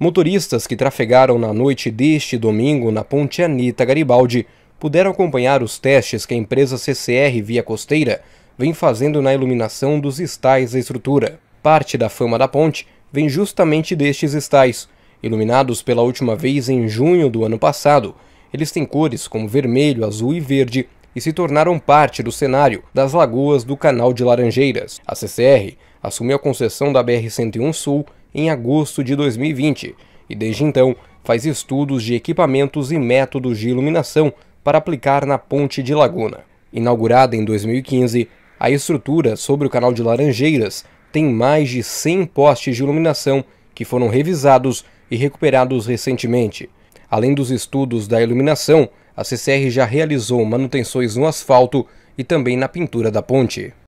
Motoristas que trafegaram na noite deste domingo na Ponte Anita Garibaldi puderam acompanhar os testes que a empresa CCR Via Costeira vem fazendo na iluminação dos estais da estrutura. Parte da fama da ponte vem justamente destes estais. Iluminados pela última vez em junho do ano passado, eles têm cores como vermelho, azul e verde e se tornaram parte do cenário das lagoas do Canal de Laranjeiras. A CCR assumiu a concessão da BR-101 Sul em agosto de 2020 e, desde então, faz estudos de equipamentos e métodos de iluminação para aplicar na Ponte de Laguna. Inaugurada em 2015, a estrutura sobre o canal de Laranjeiras tem mais de 100 postes de iluminação que foram revisados e recuperados recentemente. Além dos estudos da iluminação, a CCR já realizou manutenções no asfalto e também na pintura da ponte.